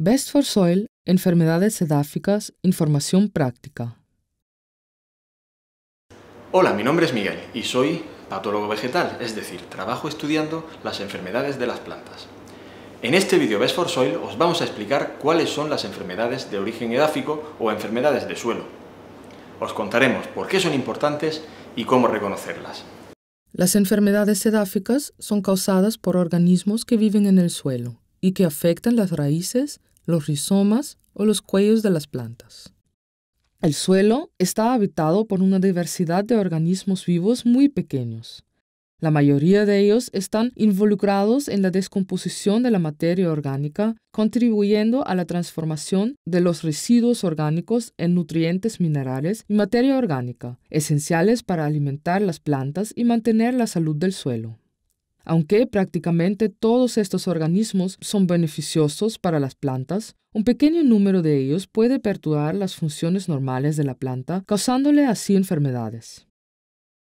Best for Soil, enfermedades edáficas, información práctica. Hola, mi nombre es Miguel y soy patólogo vegetal, es decir, trabajo estudiando las enfermedades de las plantas. En este vídeo Best for Soil os vamos a explicar cuáles son las enfermedades de origen edáfico o enfermedades de suelo. Os contaremos por qué son importantes y cómo reconocerlas. Las enfermedades edáficas son causadas por organismos que viven en el suelo y que afectan las raíces, los rizomas o los cuellos de las plantas. El suelo está habitado por una diversidad de organismos vivos muy pequeños. La mayoría de ellos están involucrados en la descomposición de la materia orgánica, contribuyendo a la transformación de los residuos orgánicos en nutrientes minerales y materia orgánica, esenciales para alimentar las plantas y mantener la salud del suelo. Aunque prácticamente todos estos organismos son beneficiosos para las plantas, un pequeño número de ellos puede perturbar las funciones normales de la planta, causándole así enfermedades.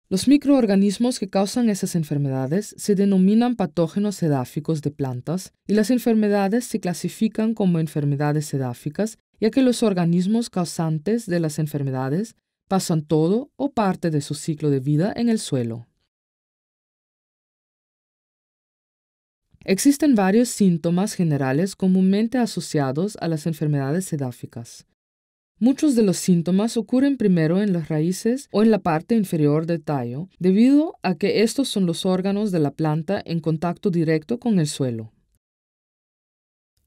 Los microorganismos que causan esas enfermedades se denominan patógenos sedáficos de plantas y las enfermedades se clasifican como enfermedades sedáficas, ya que los organismos causantes de las enfermedades pasan todo o parte de su ciclo de vida en el suelo. Existen varios síntomas generales comúnmente asociados a las enfermedades sedáficas. Muchos de los síntomas ocurren primero en las raíces o en la parte inferior del tallo, debido a que estos son los órganos de la planta en contacto directo con el suelo.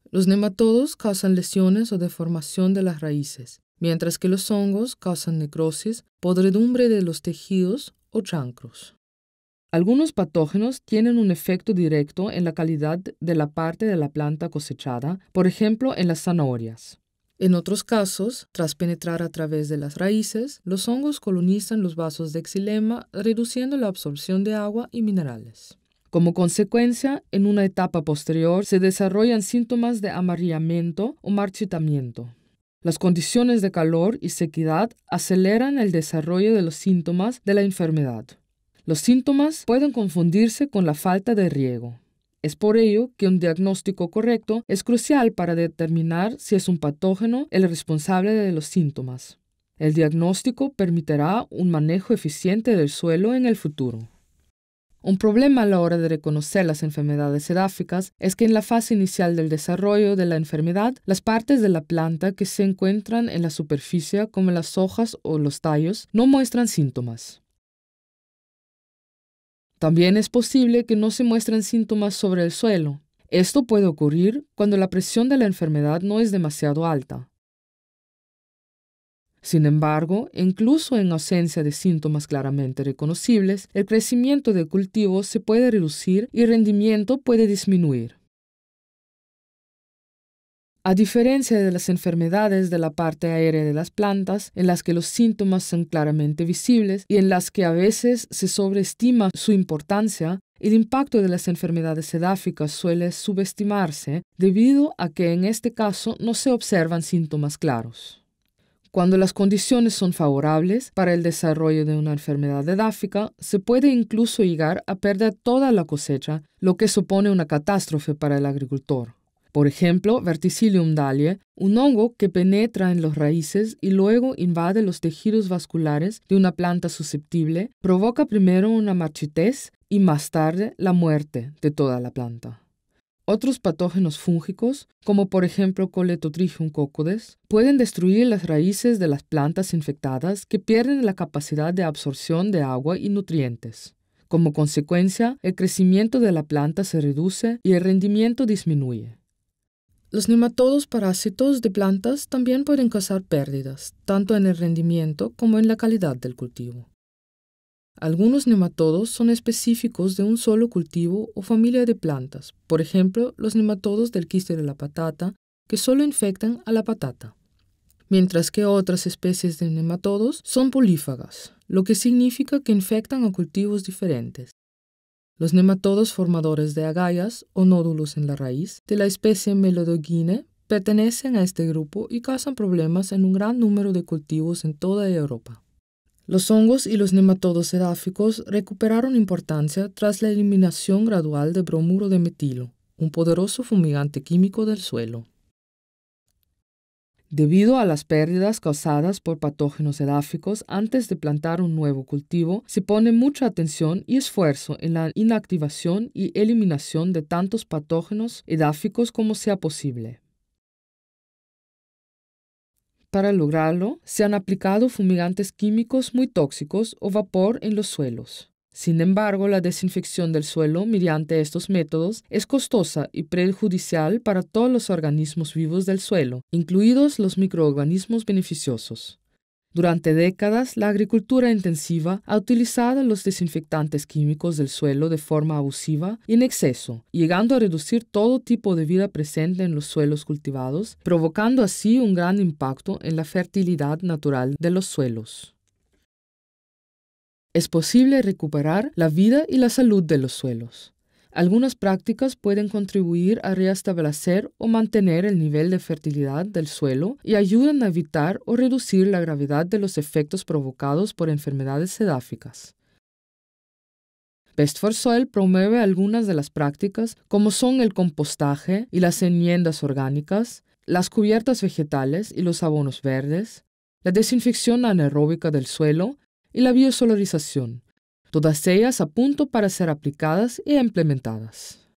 Los nematodos causan lesiones o deformación de las raíces, mientras que los hongos causan necrosis, podredumbre de los tejidos o chancros. Algunos patógenos tienen un efecto directo en la calidad de la parte de la planta cosechada, por ejemplo en las zanahorias. En otros casos, tras penetrar a través de las raíces, los hongos colonizan los vasos de exilema, reduciendo la absorción de agua y minerales. Como consecuencia, en una etapa posterior se desarrollan síntomas de amarillamiento o marchitamiento. Las condiciones de calor y sequedad aceleran el desarrollo de los síntomas de la enfermedad. Los síntomas pueden confundirse con la falta de riego. Es por ello que un diagnóstico correcto es crucial para determinar si es un patógeno el responsable de los síntomas. El diagnóstico permitirá un manejo eficiente del suelo en el futuro. Un problema a la hora de reconocer las enfermedades edáficas es que en la fase inicial del desarrollo de la enfermedad, las partes de la planta que se encuentran en la superficie, como las hojas o los tallos, no muestran síntomas. También es posible que no se muestren síntomas sobre el suelo. Esto puede ocurrir cuando la presión de la enfermedad no es demasiado alta. Sin embargo, incluso en ausencia de síntomas claramente reconocibles, el crecimiento del cultivo se puede reducir y el rendimiento puede disminuir. A diferencia de las enfermedades de la parte aérea de las plantas, en las que los síntomas son claramente visibles y en las que a veces se sobreestima su importancia, el impacto de las enfermedades edáficas suele subestimarse debido a que en este caso no se observan síntomas claros. Cuando las condiciones son favorables para el desarrollo de una enfermedad edáfica, se puede incluso llegar a perder toda la cosecha, lo que supone una catástrofe para el agricultor. Por ejemplo, Verticillium dalie, un hongo que penetra en las raíces y luego invade los tejidos vasculares de una planta susceptible, provoca primero una marchitez y más tarde la muerte de toda la planta. Otros patógenos fúngicos, como por ejemplo Coletotrichum cocodes, pueden destruir las raíces de las plantas infectadas que pierden la capacidad de absorción de agua y nutrientes. Como consecuencia, el crecimiento de la planta se reduce y el rendimiento disminuye. Los nematodos parásitos de plantas también pueden causar pérdidas, tanto en el rendimiento como en la calidad del cultivo. Algunos nematodos son específicos de un solo cultivo o familia de plantas, por ejemplo, los nematodos del quiste de la patata, que solo infectan a la patata, mientras que otras especies de nematodos son polífagas, lo que significa que infectan a cultivos diferentes. Los nematodos formadores de agallas o nódulos en la raíz de la especie Melodogine pertenecen a este grupo y causan problemas en un gran número de cultivos en toda Europa. Los hongos y los nematodos edáficos recuperaron importancia tras la eliminación gradual de bromuro de metilo, un poderoso fumigante químico del suelo. Debido a las pérdidas causadas por patógenos edáficos, antes de plantar un nuevo cultivo, se pone mucha atención y esfuerzo en la inactivación y eliminación de tantos patógenos edáficos como sea posible. Para lograrlo, se han aplicado fumigantes químicos muy tóxicos o vapor en los suelos. Sin embargo, la desinfección del suelo mediante estos métodos es costosa y perjudicial para todos los organismos vivos del suelo, incluidos los microorganismos beneficiosos. Durante décadas, la agricultura intensiva ha utilizado los desinfectantes químicos del suelo de forma abusiva y en exceso, llegando a reducir todo tipo de vida presente en los suelos cultivados, provocando así un gran impacto en la fertilidad natural de los suelos. Es posible recuperar la vida y la salud de los suelos. Algunas prácticas pueden contribuir a restablecer o mantener el nivel de fertilidad del suelo y ayudan a evitar o reducir la gravedad de los efectos provocados por enfermedades sedáficas. Best for Soil promueve algunas de las prácticas como son el compostaje y las enmiendas orgánicas, las cubiertas vegetales y los abonos verdes, la desinfección anaeróbica del suelo y la biosolarización, todas ellas a punto para ser aplicadas e implementadas.